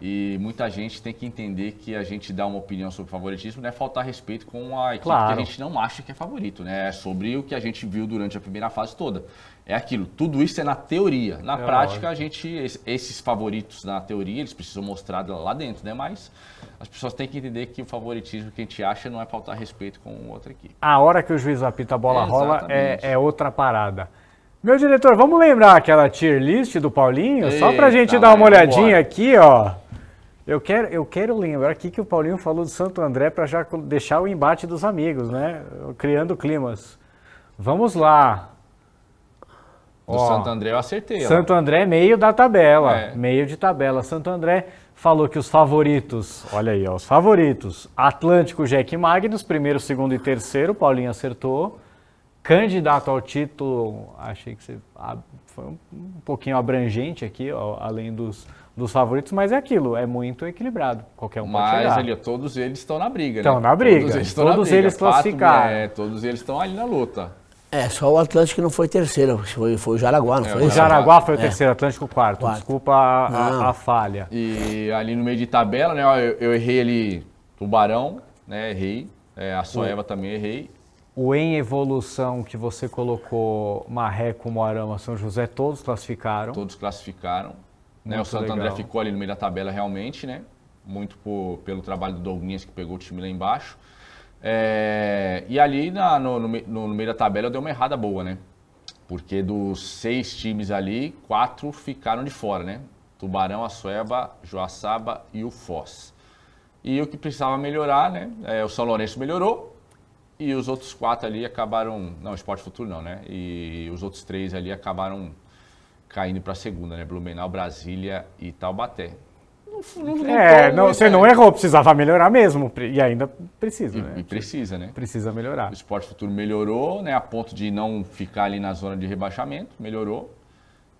E muita gente tem que entender que a gente dá uma opinião sobre favoritismo não é faltar respeito com a equipe claro. que a gente não acha que é favorito, né? É sobre o que a gente viu durante a primeira fase toda. É aquilo, tudo isso é na teoria. Na é prática, a gente, esses favoritos na teoria, eles precisam mostrar lá dentro, né? Mas as pessoas têm que entender que o favoritismo que a gente acha não é faltar respeito com outra equipe. A hora que o juiz apita a bola é, rola é, é outra parada. Meu diretor, vamos lembrar aquela tier list do Paulinho? Eita, só pra gente dar uma olhadinha embora. aqui, ó. Eu quero, eu quero lembrar aqui que o Paulinho falou do Santo André para já deixar o embate dos amigos, né? Criando climas. Vamos lá. O Santo André eu acertei. Santo ó. André é meio da tabela, é. meio de tabela. Santo André falou que os favoritos, olha aí, ó, os favoritos, Atlântico, Jack Magnus, primeiro, segundo e terceiro, Paulinho acertou. Candidato ao título, achei que você ah, foi um pouquinho abrangente aqui, ó, além dos dos favoritos, mas é aquilo, é muito equilibrado. Qualquer um mas, pode chegar. Ali, todos eles estão na briga, né? Estão na briga. Todos eles, todos eles classificaram. É, todos eles estão ali na luta. É, só o Atlântico não foi terceiro, foi, foi o Jaraguá, não é, foi? O Jaraguá foi o é. terceiro, é. Atlântico quarto. quarto. Desculpa a, a, a, falha. E ali no meio de tabela, né, eu, eu errei ali Tubarão, né, errei. É, a Soeva também errei. O em evolução que você colocou, Marreco, Moarama, São José, todos classificaram? Todos classificaram. Né? o Santo legal. André ficou ali no meio da tabela realmente, né? Muito por, pelo trabalho do Douglas que pegou o time lá embaixo. É, e ali na, no, no, no, meio da tabela deu uma errada boa, né? Porque dos seis times ali, quatro ficaram de fora, né? Tubarão, Açueba, Joaçaba e o Foz. E o que precisava melhorar, né? É, o São Lourenço melhorou e os outros quatro ali acabaram... Não, Esporte Futuro não, né? E os outros três ali acabaram caindo para a segunda, né? Blumenau, Brasília e Taubaté. Não, não, é, não é, não, você não errou, precisava melhorar mesmo. E ainda precisa, e, né? E precisa, né? Precisa melhorar. O esporte futuro melhorou, né? A ponto de não ficar ali na zona de rebaixamento, melhorou.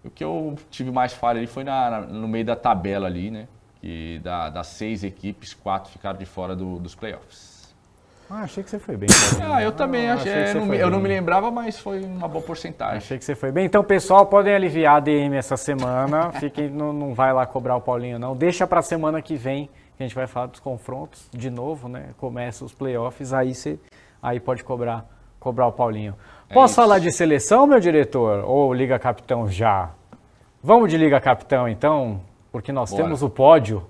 O que eu tive mais falha ali foi na, no meio da tabela ali, né? Que da, das seis equipes, quatro ficaram de fora do, dos playoffs. Ah, achei que você foi bem. Cara. Ah, eu também ah, achei. achei não, eu não me lembrava, mas foi uma boa porcentagem. Achei que você foi bem. Então, pessoal, podem aliviar a DM essa semana. Fiquem, não, não vai lá cobrar o Paulinho, não. Deixa para semana que vem, que a gente vai falar dos confrontos de novo, né? Começa os playoffs, aí você aí pode cobrar, cobrar o Paulinho. É Posso falar de seleção, meu diretor? Ou Liga Capitão já? Vamos de Liga Capitão, então, porque nós Bora. temos o pódio.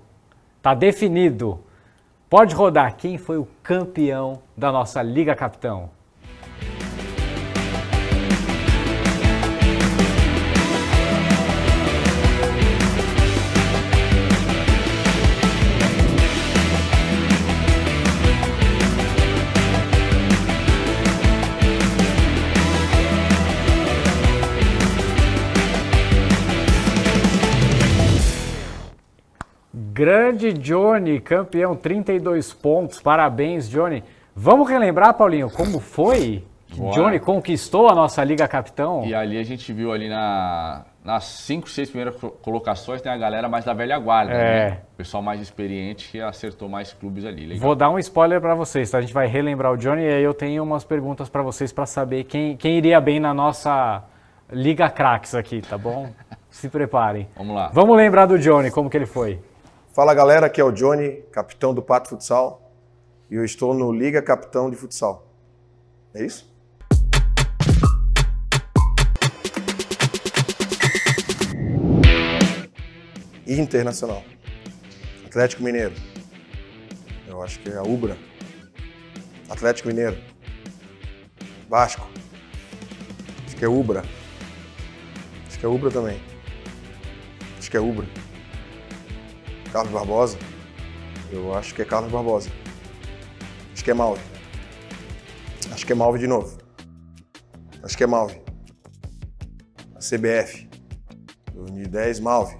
Tá definido. Pode rodar quem foi o campeão da nossa Liga Capitão. Grande Johnny, campeão, 32 pontos. Parabéns, Johnny. Vamos relembrar, Paulinho, como foi que Bora. Johnny conquistou a nossa Liga Capitão? E ali a gente viu ali na, nas cinco, seis primeiras colocações tem a galera mais da velha guarda, é. né? O pessoal mais experiente que acertou mais clubes ali. Legal. Vou dar um spoiler para vocês, tá? A gente vai relembrar o Johnny e aí eu tenho umas perguntas para vocês para saber quem, quem iria bem na nossa Liga Cracks aqui, tá bom? Se preparem. Vamos lá. Vamos lembrar do Johnny, como que ele foi. Fala galera, aqui é o Johnny, capitão do Pato Futsal, e eu estou no Liga Capitão de Futsal. É isso? Internacional. Atlético Mineiro. Eu acho que é a Ubra. Atlético Mineiro. Vasco. Acho que é Ubra. Acho que é Ubra também. Acho que é Ubra. Carlos Barbosa. Eu acho que é Carlos Barbosa. Acho que é Malve. Acho que é Malve de novo. Acho que é Malve. A CBF. 2010, Malve.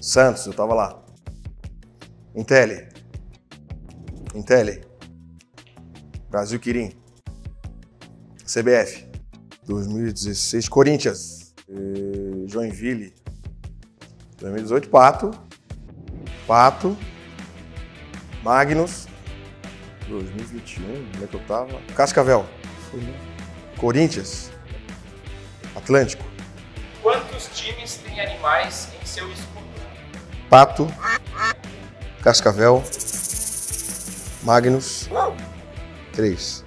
Santos, eu tava lá. Intele. Intele. Brasil Quirim. CBF. 2016, Corinthians. E... Joinville. 2018, Pato. Pato, Magnus, 2021, como é que eu tava? Cascavel. Corinthians. Atlântico. Quantos times têm animais em seu escudo? Pato, Cascavel, Magnus, Não. três.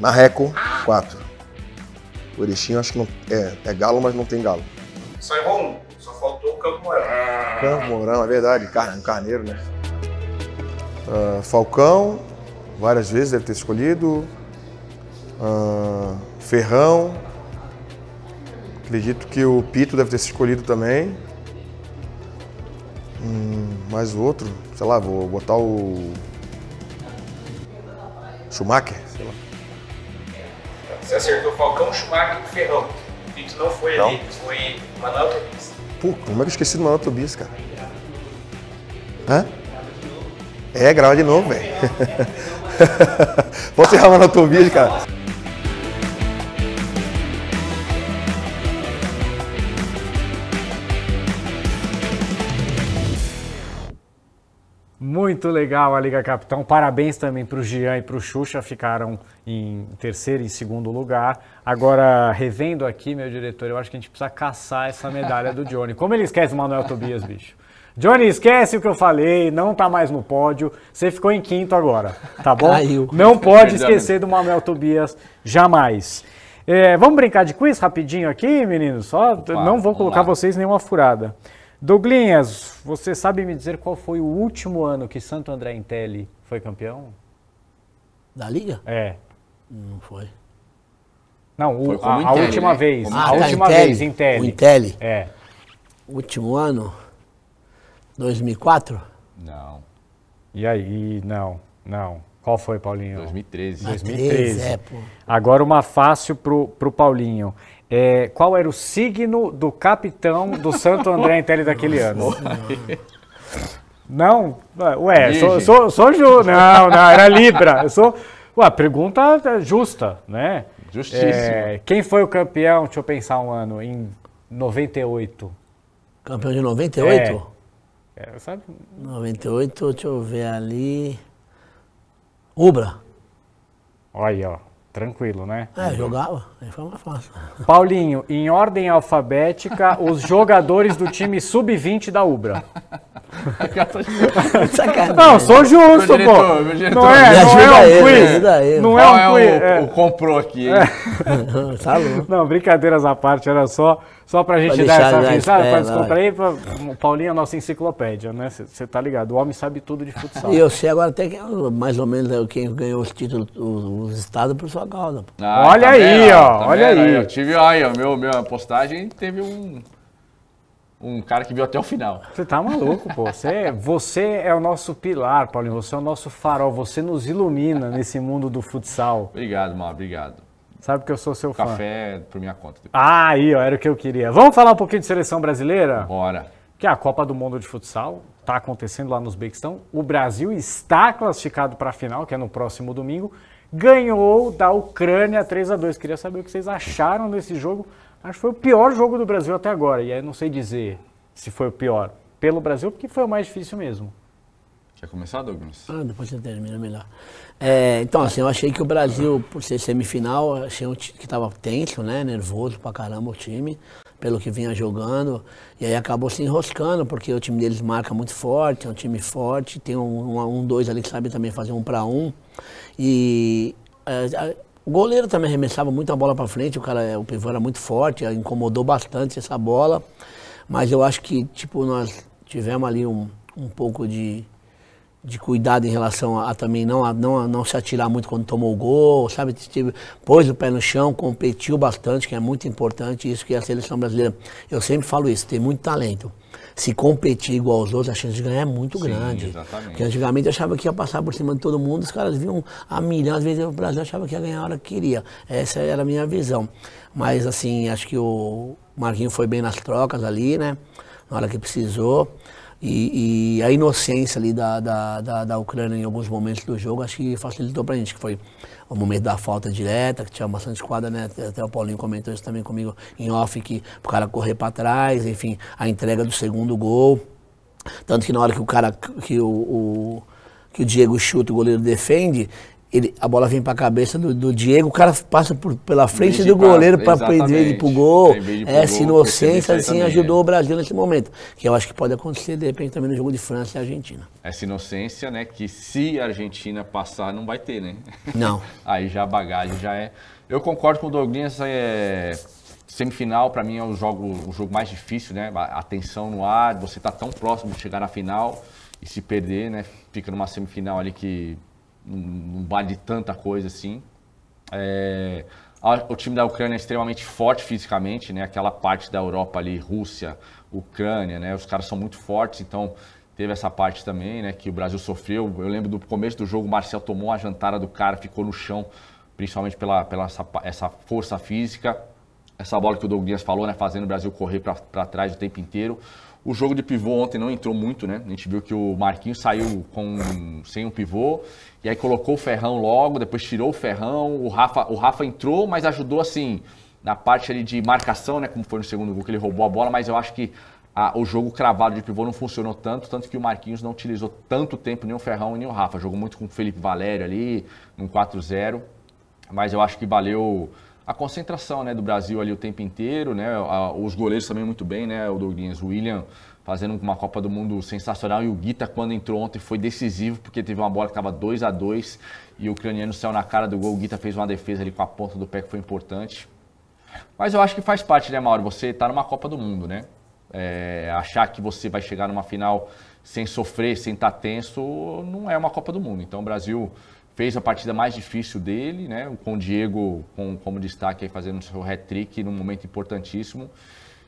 Marreco, quatro. Erechim, acho que não. É, é galo, mas não tem galo. Só errou um. Campo Mourão. Campo Mourão, é verdade, um carneiro, né? Uh, Falcão, várias vezes deve ter escolhido. Uh, Ferrão, acredito que o Pito deve ter escolhido também. Hum, mais outro, sei lá, vou botar o. Schumacher, sei lá. Você acertou Falcão, Schumacher e Ferrão. O Pito não foi não. ali, foi Manato Pô, como é que eu esqueci do Manuel Tobias, cara? Hã? É, grava de novo, velho. Posso errar o Manuel Tobias, cara? Muito legal a Liga Capitão. Parabéns também para o Jean e para o Xuxa, ficaram em terceiro e segundo lugar. Agora, revendo aqui, meu diretor, eu acho que a gente precisa caçar essa medalha do Johnny. Como ele esquece o Manuel Tobias, bicho? Johnny, esquece o que eu falei, não tá mais no pódio. Você ficou em quinto agora, tá bom? Caiu. Não pode esquecer do Manuel Tobias jamais. É, vamos brincar de quiz rapidinho aqui, meninos? Só Opa, não vou colocar lá. vocês nenhuma furada. Douglinhas, você sabe me dizer qual foi o último ano que Santo André Intelli foi campeão? Da Liga? É. Não foi. Não, o, foi a, Intelli, né? a, última né? vez. Ah, a tá, última Intelli, vez, Intelli. O Intelli? É. Último ano? 2004? Não. E aí? Não, não. Qual foi, Paulinho? 2013. 2013. 2013 é, Agora uma fácil pro, pro Paulinho. É, qual era o signo do capitão do Santo André Intelli daquele ano? Não? Ué, sou, sou, sou Ju. Não, não, era Libra. Eu sou. Ué, pergunta é justa, né? Justíssima. É, quem foi o campeão, deixa eu pensar um ano, em 98? Campeão de 98? É. é sabe? 98, deixa eu ver ali. Ubra. Olha, ó. Tranquilo, né? É, jogava. Foi uma farsa. Paulinho, em ordem alfabética, os jogadores do time sub-20 da Ubra. Não, sou justo, diretor, pô. Não é, não é um ele, quiz. Não é um quiz. É. O, é. comprou aqui, É. tá louco. Não, brincadeiras à parte, era só, só pra gente pra dar essa avisada, pra descontrair. Pra... Paulinho é a nossa enciclopédia, né? Você tá ligado, o homem sabe tudo de futsal. E eu sei agora até que é mais ou menos é quem ganhou os títulos, os, os estados por sua causa. Ah, Olha tá aí, ó olha aí. Eu tive, aí, ó, meu, minha postagem teve um um cara que viu até o final. Você tá maluco, pô. Você, você é o nosso pilar, Paulinho. Você é o nosso farol. Você nos ilumina nesse mundo do futsal. Obrigado, Mar. Obrigado. Sabe que eu sou seu Café fã. Café por minha conta. Depois. Ah, aí, ó, era o que eu queria. Vamos falar um pouquinho de seleção brasileira? Bora. Que é a Copa do Mundo de Futsal está acontecendo lá no Uzbequistão. O Brasil está classificado para a final, que é no próximo domingo ganhou da Ucrânia 3 a 2 Queria saber o que vocês acharam desse jogo. Acho que foi o pior jogo do Brasil até agora. E aí não sei dizer se foi o pior pelo Brasil, porque foi o mais difícil mesmo. Quer começar, Douglas? Ah, depois você termina melhor. É, então, assim, eu achei que o Brasil, por ser semifinal, achei que estava tenso, né? Nervoso pra caramba o time pelo que vinha jogando. E aí acabou se enroscando, porque o time deles marca muito forte, é um time forte, tem um, um, um dois ali que sabe também fazer um para um. E a, é, a, é, o goleiro também arremessava muito a bola para frente, o cara, é, o pivô era muito forte, incomodou bastante essa bola. Mas eu acho que, tipo, nós tivemos ali um, um pouco de de cuidado em relação a, a também não, a, não, a, não se atirar muito quando tomou o gol, sabe? teve tipo, pôs o pé no chão, competiu bastante, que é muito importante isso que a seleção brasileira. Eu sempre falo isso, tem muito talento. Se competir igual aos outros, a chance de ganhar é muito Sim, grande. Exatamente. Porque antigamente eu achava que ia passar por cima de todo mundo, os caras viam a milhão, às vezes o Brasil achava que ia ganhar a hora que queria. Essa era a minha visão. Mas assim, acho que o Marquinhos foi bem nas trocas ali, né? Na hora que precisou. E, e a inocência ali da, da, da, da, Ucrânia em alguns momentos do jogo acho que facilitou pra gente, que foi o momento da falta direta, que tinha bastante quadra, né? Até o Paulinho comentou isso também comigo em off, que o cara correr para trás, enfim, a entrega do segundo gol. Tanto que na hora que o cara, que o, o que o Diego chuta, o goleiro defende, ele, a bola vem para a cabeça do, do, Diego, o cara passa por, pela frente do goleiro para ele para o gol. Essa inocência assim, ajudou o Brasil nesse momento, que eu acho que pode acontecer de repente também no jogo de França e Argentina. Essa inocência, né, que se a Argentina passar, não vai ter, né? Não. Aí já a bagagem já é... Eu concordo com o Douglas, é... semifinal para mim é o jogo, o jogo mais difícil, né? A tensão no ar, você está tão próximo de chegar na final e se perder, né? Fica numa semifinal ali que não vale tanta coisa assim. É, o time da Ucrânia é extremamente forte fisicamente, né? Aquela parte da Europa ali, Rússia, Ucrânia, né? Os caras são muito fortes, então teve essa parte também, né? Que o Brasil sofreu. Eu lembro do começo do jogo, o Marcel tomou a jantada do cara, ficou no chão, principalmente pela, pela essa, essa força física. Essa bola que o Douglas falou, né? Fazendo o Brasil correr para trás o tempo inteiro. O jogo de pivô ontem não entrou muito, né? A gente viu que o Marquinhos saiu com, sem um pivô e aí colocou o Ferrão logo, depois tirou o Ferrão. O Rafa, o Rafa entrou, mas ajudou assim na parte ali de marcação, né? Como foi no segundo gol que ele roubou a bola, mas eu acho que a, o jogo cravado de pivô não funcionou tanto, tanto que o Marquinhos não utilizou tanto tempo nem o Ferrão e nem o Rafa. Jogou muito com o Felipe Valério ali, num 4-0. Mas eu acho que valeu a concentração né, do Brasil ali o tempo inteiro, né? A, os goleiros também muito bem, né? O Douglas o William fazendo uma Copa do Mundo sensacional. E o Guita, quando entrou ontem, foi decisivo, porque teve uma bola que estava 2 a 2 e o ucraniano saiu na cara do gol. O Guita fez uma defesa ali com a ponta do pé que foi importante. Mas eu acho que faz parte, né, Mauro? Você está numa Copa do Mundo, né? É, achar que você vai chegar numa final sem sofrer, sem estar tá tenso, não é uma Copa do Mundo. Então o Brasil fez a partida mais difícil dele, né? Com o Diego com, como destaque aí, fazendo seu hat-trick num momento importantíssimo.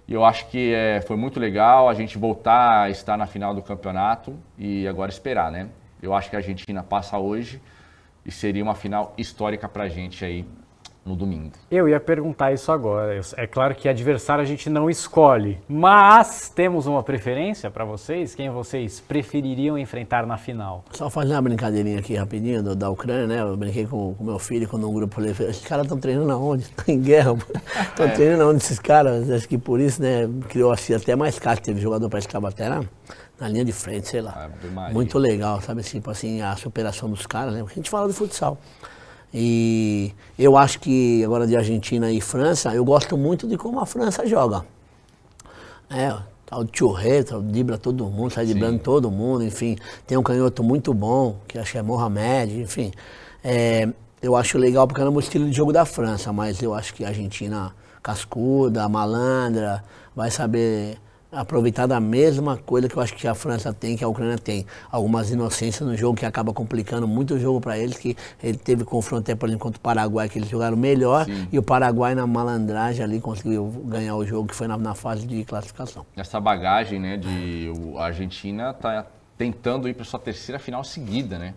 E eu acho que é, foi muito legal a gente voltar a estar na final do campeonato e agora esperar, né? Eu acho que a Argentina passa hoje e seria uma final histórica para a gente aí no domingo. Eu ia perguntar isso agora. É claro que adversário a gente não escolhe, mas temos uma preferência para vocês? Quem vocês prefeririam enfrentar na final? Só fazer uma brincadeirinha aqui rapidinho da Ucrânia, né? Eu brinquei com o meu filho quando um grupo falei, esses caras estão treinando aonde? Estão em guerra, estão é. treinando aonde esses caras? Acho que por isso, né, criou assim até mais caro. Teve jogador para Escabatera lá na linha de frente, sei lá. Muito legal, sabe? Assim, tipo assim, a superação dos caras, né? a gente fala de futsal. E eu acho que agora de Argentina e França, eu gosto muito de como a França joga. É, o Tchurré, tá Dibra todo mundo, sai driblando todo mundo, enfim. Tem um canhoto muito bom, que acho que é Mohamed, enfim. É, eu acho legal porque era é o estilo de jogo da França, mas eu acho que a Argentina cascuda, malandra, vai saber aproveitar da mesma coisa que eu acho que a França tem, que a Ucrânia tem. Algumas inocências no jogo que acaba complicando muito o jogo para eles, que ele teve confronto até, por exemplo, contra o Paraguai, que eles jogaram melhor, Sim. e o Paraguai na malandragem ali conseguiu ganhar o jogo, que foi na, na fase de classificação. Essa bagagem, né, de o, a Argentina tá tentando ir para sua terceira final seguida, né?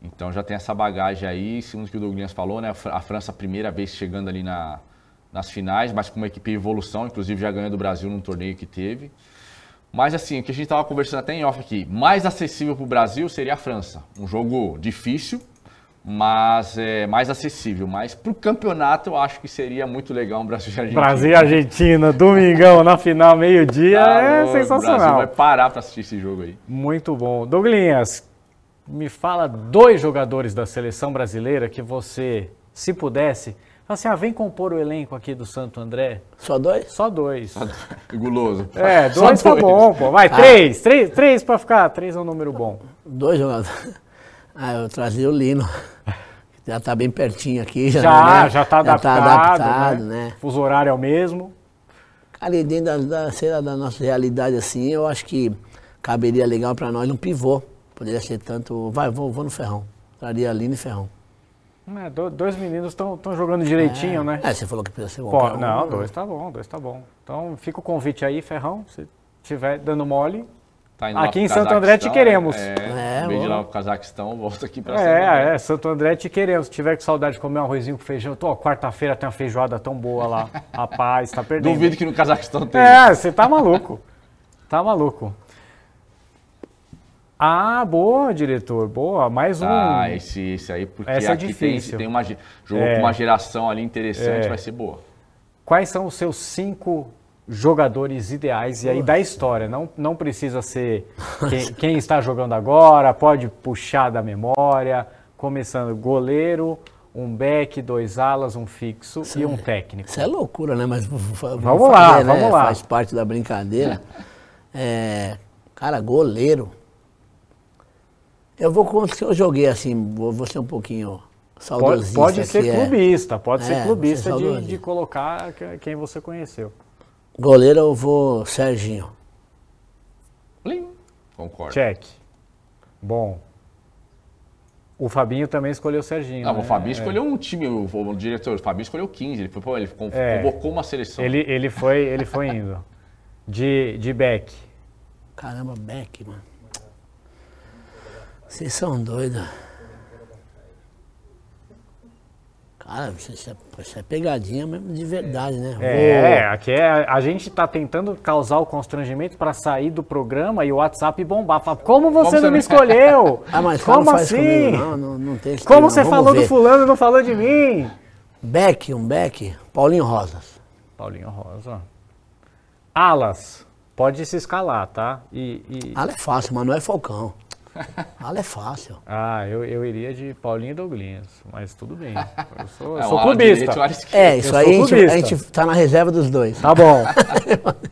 Então já tem essa bagagem aí, segundo o que o Douglas falou, né, a França primeira vez chegando ali na nas finais, mas com uma equipe em evolução, inclusive já ganhou do Brasil num torneio que teve. Mas assim, o que a gente estava conversando até em off aqui, mais acessível para o Brasil seria a França. Um jogo difícil, mas é, mais acessível. Mas para o campeonato eu acho que seria muito legal um Brasil e Argentina. Brasil e Argentina, domingão na final, meio-dia, tá é sensacional. O Brasil vai parar para assistir esse jogo aí. Muito bom. Douglinhas, me fala dois jogadores da seleção brasileira que você, se pudesse, assim, ah, vem compor o elenco aqui do Santo André. Só dois? Só dois. Guloso. É, dois tá bom, pô. Vai, ah. três, três, três pra ficar, três é um número bom. Dois jogadores. Ah, eu trazia o Lino. Já tá bem pertinho aqui. Já, já, né? já tá já tá adaptado, tá adaptado né? né? Fuso horário é o mesmo. Ali dentro da, da, da nossa realidade, assim, eu acho que caberia legal para nós um pivô. Poderia ser tanto. Vai, vou, vou no Ferrão. Traria Lino e Ferrão. É, dois meninos estão jogando direitinho, é. né? É, você falou que precisa ser bom. Pô, não, um, dois né? tá bom, dois tá bom. Então fica o convite aí, Ferrão, se tiver dando mole. Tá aqui em Santo André te queremos. Né? É, é vem de lá pro Cazaquistão, volta aqui pra É, é, Santo André te queremos. Se tiver com saudade de comer um arrozinho com feijão, tô, quarta-feira tem uma feijoada tão boa lá. Rapaz, tá perdendo. Duvido que no Cazaquistão tem. É, você tá maluco. tá maluco. Ah, boa, diretor, boa. Mais um. Ah, esse, esse aí, porque Essa é aqui é difícil. tem, tem uma, jogou é. com uma geração ali interessante, é. vai ser boa. Quais são os seus cinco jogadores ideais e aí da história. Não, não precisa ser quem, quem, está jogando agora, pode puxar da memória, começando goleiro, um back, dois alas, um fixo isso e um técnico. Isso é loucura, né? Mas vamos, fazer, lá, né? vamos lá. Faz parte da brincadeira. É, cara, goleiro. Eu vou se eu joguei assim, vou, vou ser um pouquinho saudosista. Pode, é. pode ser clubista, é, pode ser clubista ser de, de, colocar quem você conheceu. Goleiro eu vou Serginho. Lim. Concordo. Check. Bom. O Fabinho também escolheu o Serginho. Não, né? o Fabinho é. escolheu um time, o, o, diretor, o Fabinho escolheu 15, ele, foi, ele é. convocou uma seleção. Ele, ele, foi, ele foi indo. de, de Beck. Caramba, Beck, mano. Vocês são doidos. Cara, isso é, é, pegadinha mesmo de verdade, né? É, é aqui é, a gente tá tentando causar o constrangimento para sair do programa e o WhatsApp bombar. Fala, como você como não você me escolheu? ah, mas como assim? Comigo, não, não, não tem como não, você falou ver. do fulano e não falou de mim? Beck, um Beck, Paulinho Rosas. Paulinho Rosa. Alas, pode se escalar, tá? E, e... Ala é fácil, mas não é Falcão. Ala é fácil. Ah, eu, eu iria de Paulinho e Douglinhas, mas tudo bem. Eu sou, eu é, sou clubista. É, isso aí a gente, a gente tá na reserva dos dois. Tá bom.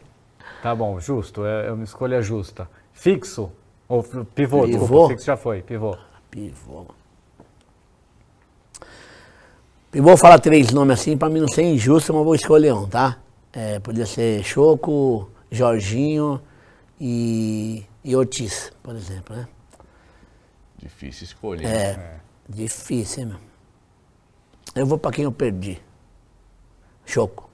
tá bom, justo. É, é, uma escolha justa. Fixo ou pivô? Pivô? Desculpa, fixo já foi, pivô. Pivô. Eu vou falar três nomes assim, para mim não ser injusto, mas vou escolher um, tá? É, podia ser Choco, Jorginho e, e Otis, por exemplo, né? Difícil escolher. É, é. difícil, hein, meu. Eu vou para quem eu perdi. Choco.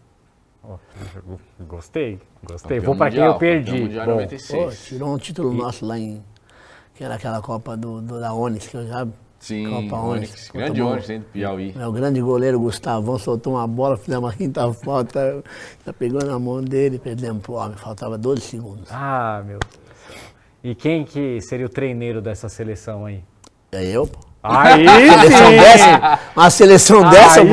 gostei, gostei. Campeão vou para quem eu perdi. Bom, 96. tirou um título e... nosso lá em. Que era aquela Copa do, do da Onix, que eu já. Sim, Copa Onix. Onix. Grande Onix dentro do Piauí. É, o grande goleiro Gustavão soltou uma bola, fizemos a quinta falta. Já pegou na mão dele, perdemos pro Faltava 12 segundos. Ah, meu Deus. E quem que seria o treineiro dessa seleção aí? É eu, pô. Aí seleção dessa, uma seleção dessa, pô.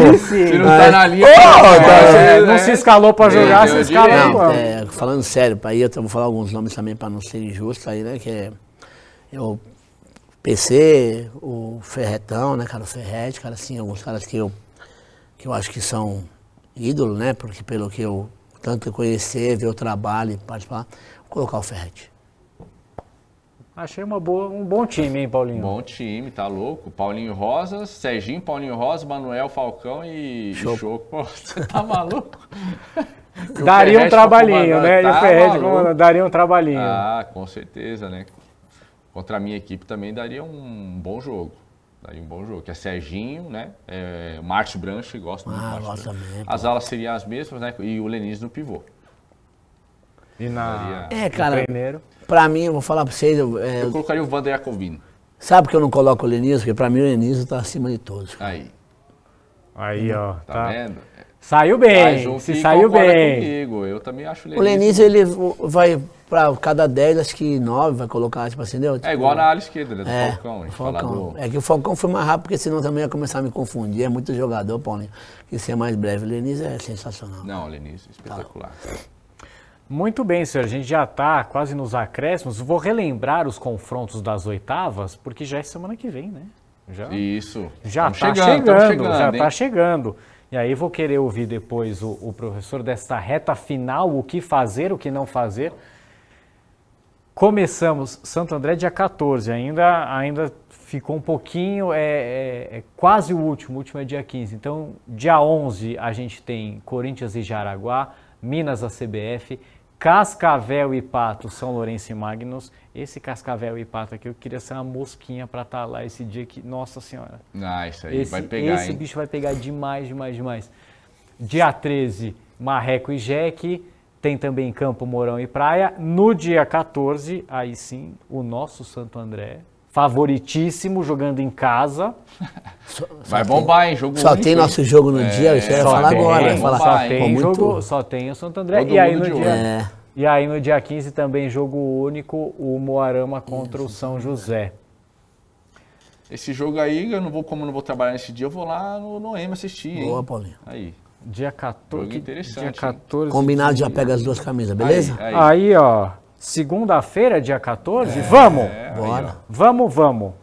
não tá na linha. Oh, tá, não se escalou pra jogar, se escalou, É, falando sério, aí eu vou falar alguns nomes também pra não ser injusto aí, né? Que é, é o PC, o Ferretão, né, cara? O Ferret, cara, assim, alguns caras que eu, que eu acho que são ídolo, né? Porque pelo que eu tanto conhecer, ver o trabalho e participar, vou colocar o Ferret. Achei uma boa, um bom time, hein, Paulinho? Bom time, tá louco. Paulinho Rosas, Serginho, Paulinho Rosa, Manuel Falcão e Choco. Você tá maluco? daria um trabalhinho, né? Tá e o Ferrez daria um trabalhinho. Ah, com certeza, né? Contra a minha equipe também daria um bom jogo. Daria um bom jogo. Que é Serginho, né? É, Márcio Branche, gosto muito ah, também, As alas seriam as mesmas, né? E o Lenis no pivô. E na... Daria... É, cara... primeiro. Pra mim, eu vou falar pra vocês. Eu, é, eu colocaria o Wander Jacobino. Sabe que eu não coloco o Lenise? Porque pra mim o Lenise tá acima de todos. Aí. Aí, tá ó. Tá, tá. vendo? Saiu bem. se saiu bem. Comigo. Eu também acho o Lenise. O Lenise, ele vai pra cada 10, acho que 9 vai colocar, tipo assim, entendeu? Tipo, é igual na tipo, área esquerda, né? Do é, Falcão. A gente Falcão. Do... É que o Falcão foi mais rápido, porque senão também ia começar a me confundir. É muito jogador, Paulinho. Que ser é mais breve. O Lenise é sensacional. Não, o é espetacular. Tá. Muito bem, senhor. A gente já está quase nos acréscimos. Vou relembrar os confrontos das oitavas, porque já é semana que vem, né? Já, Isso. Já está chegando, chegando, chegando, já está chegando. E aí vou querer ouvir depois o, o professor desta reta final, o que fazer, o que não fazer. Começamos Santo André dia 14, ainda, ainda ficou um pouquinho, é, é, é, quase o último, o último é dia 15. Então, dia 11 a gente tem Corinthians e Jaraguá, Minas a CBF, Cascavel e Pato, São Lourenço e Magnus. Esse Cascavel e Pato aqui, eu queria ser uma mosquinha para estar tá lá esse dia que, nossa senhora. Ah, isso aí esse, vai pegar, Esse hein? bicho vai pegar demais, demais, demais. Dia 13, Marreco e Jeque. Tem também Campo Mourão e Praia. No dia 14, aí sim, o nosso Santo André favoritíssimo jogando em casa. Só, só vai bombar, hein? Jogo Só único. tem nosso jogo no é, dia, isso eu ia falar tem, agora. falar, só, tem muito... jogo, só tem o Santo André. e aí, no dia, é. e aí no dia 15 também jogo único, o Moarama contra isso. o São José. Esse jogo aí, eu não vou, como não vou trabalhar nesse dia, eu vou lá no Noemi assistir. Boa, hein? Paulinho. Aí. Dia 14. Jogo interessante. Dia 14. Combinado, já pega as duas camisas, beleza? aí, aí. aí ó. Segunda-feira, dia 14? É, vamos! Bora. Vamos, vamos.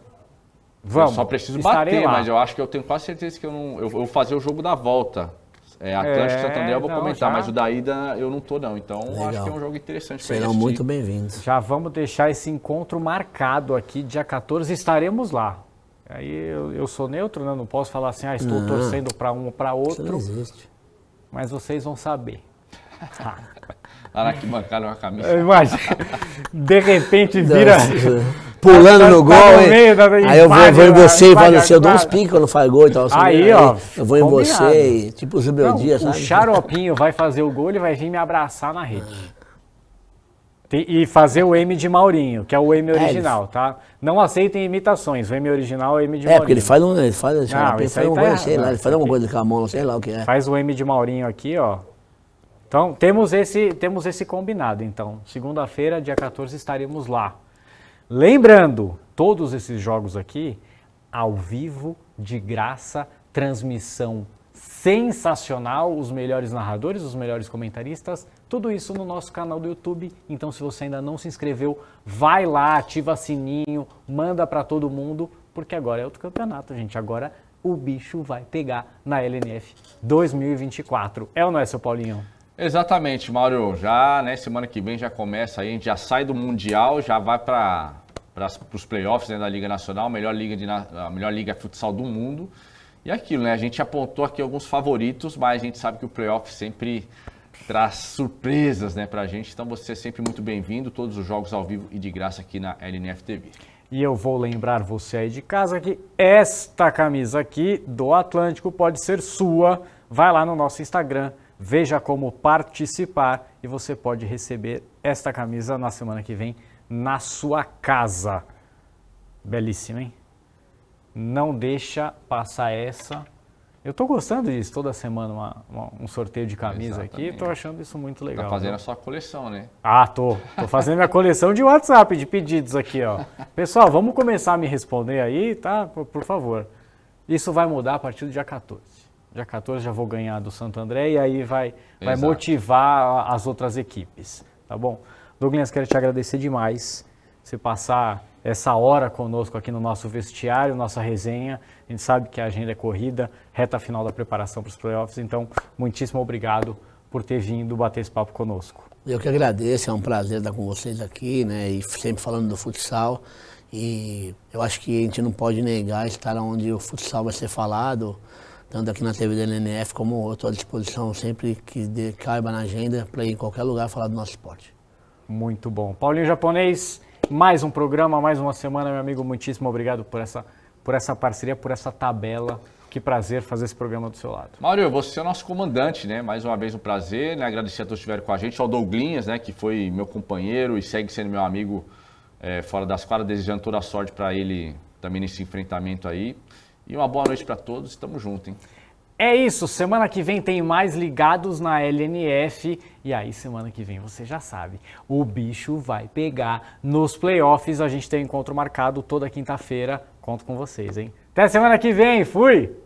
Vamos. Eu só preciso Estarei bater, lá. mas eu acho que eu tenho quase certeza que eu não. Eu vou fazer o jogo da volta. É, Atlântico é, Santander, eu vou não, comentar, já... mas o da ida eu não tô, não. Então Legal. acho que é um jogo interessante Serão muito bem-vindos. Já vamos deixar esse encontro marcado aqui, dia 14, estaremos lá. Aí eu, eu sou neutro, né? Não posso falar assim, ah, estou não, torcendo para um ou para outro. Isso não existe. Mas vocês vão saber. Tá. Lá que arquibancada uma camisa. Imagina, de repente vira. É pulando no gol, tá hein? aí eu vou, vou em você e falo assim, eu dou uns picos quando faz gol e tal. Assim, né? aí, ó. Eu vou em você e tipo o Zubel Dias, sabe? O Xaropinho vai fazer o gol, ele vai vir me abraçar na rede. E fazer o M de Maurinho, que é o M é, original, é, tá? Não aceitem imitações, o M original é o M de Maurinho. É, porque ele faz um. Ele faz, não, tá ele faz, tá coisa, errado, lá, ele faz uma coisa com a mão, sei lá o que é. Faz o M de Maurinho aqui, ó. Então, temos esse, temos esse combinado. Então, segunda-feira, dia 14, estaremos lá. Lembrando, todos esses jogos aqui, ao vivo, de graça, transmissão sensacional, os melhores narradores, os melhores comentaristas, tudo isso no nosso canal do YouTube. Então, se você ainda não se inscreveu, vai lá, ativa sininho, manda para todo mundo, porque agora é outro campeonato, gente. Agora o bicho vai pegar na LNF 2024. É ou não é, seu Paulinho? Exatamente, Mauro. Já, né, semana que vem já começa aí, a gente já sai do Mundial, já vai para os playoffs né, da Liga Nacional, melhor liga de, a melhor liga futsal do mundo. E é aquilo, né? A gente apontou aqui alguns favoritos, mas a gente sabe que o playoff sempre traz surpresas né, para a gente. Então você é sempre muito bem-vindo, todos os jogos ao vivo e de graça aqui na LNF TV. E eu vou lembrar você aí de casa que esta camisa aqui do Atlântico pode ser sua. Vai lá no nosso Instagram, Veja como participar e você pode receber esta camisa na semana que vem na sua casa. Belíssima, hein? Não deixa passar essa. Eu tô gostando disso, toda semana uma, uma, um sorteio de camisa Exatamente. aqui, tô achando isso muito tá legal. Tá fazendo né? a sua coleção, né? Ah, tô. Tô fazendo minha coleção de WhatsApp, de pedidos aqui, ó. Pessoal, vamos começar a me responder aí, tá? Por, por favor. Isso vai mudar a partir do dia 14 dia 14 já vou ganhar do Santo André e aí vai, vai motivar as outras equipes, tá bom? Douglas, quero te agradecer demais você passar essa hora conosco aqui no nosso vestiário, nossa resenha. A gente sabe que a agenda é corrida, reta final da preparação para os playoffs, então muitíssimo obrigado por ter vindo bater esse papo conosco. Eu que agradeço, é um prazer estar com vocês aqui, né? E sempre falando do futsal. E eu acho que a gente não pode negar estar onde o futsal vai ser falado tanto aqui na TV da NNF como outro, à disposição sempre que de, caiba na agenda para ir em qualquer lugar falar do nosso esporte. Muito bom. Paulinho Japonês, mais um programa, mais uma semana, meu amigo. Muitíssimo obrigado por essa, por essa parceria, por essa tabela. Que prazer fazer esse programa do seu lado. Mário, você é o nosso comandante, né? Mais uma vez um prazer, né? Agradecer a todos que estiveram com a gente, ao Douglinhas, né? Que foi meu companheiro e segue sendo meu amigo é, fora das quadras, desejando toda a sorte para ele também nesse enfrentamento aí. E uma boa noite para todos. Tamo junto, hein? É isso, semana que vem tem mais ligados na LNF e aí semana que vem você já sabe, o bicho vai pegar nos playoffs, a gente tem encontro marcado toda quinta-feira, conto com vocês, hein? Até semana que vem, fui!